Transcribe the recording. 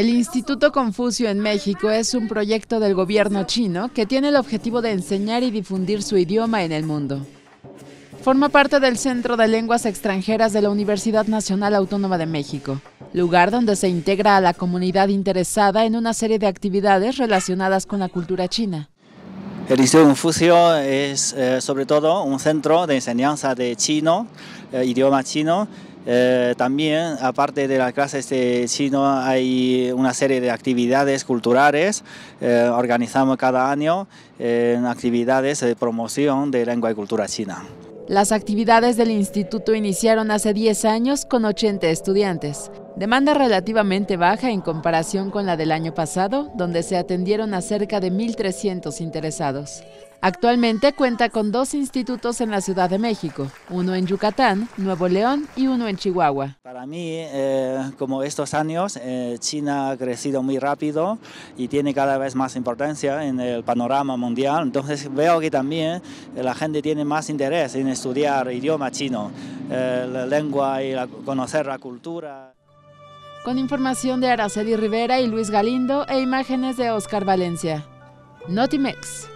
El Instituto Confucio en México es un proyecto del gobierno chino que tiene el objetivo de enseñar y difundir su idioma en el mundo. Forma parte del Centro de Lenguas Extranjeras de la Universidad Nacional Autónoma de México, lugar donde se integra a la comunidad interesada en una serie de actividades relacionadas con la cultura china. El Instituto Confucio es eh, sobre todo un centro de enseñanza de chino, eh, idioma chino, eh, también, aparte de las clases de chino, hay una serie de actividades culturales. Eh, organizamos cada año eh, actividades de promoción de lengua y cultura china. Las actividades del instituto iniciaron hace 10 años con 80 estudiantes. Demanda relativamente baja en comparación con la del año pasado, donde se atendieron a cerca de 1.300 interesados. Actualmente cuenta con dos institutos en la Ciudad de México, uno en Yucatán, Nuevo León y uno en Chihuahua. Para mí, eh, como estos años, eh, China ha crecido muy rápido y tiene cada vez más importancia en el panorama mundial, entonces veo que también eh, la gente tiene más interés en estudiar idioma chino, la lengua y conocer la cultura con información de Araceli Rivera y Luis Galindo e imágenes de Oscar Valencia. Notimex.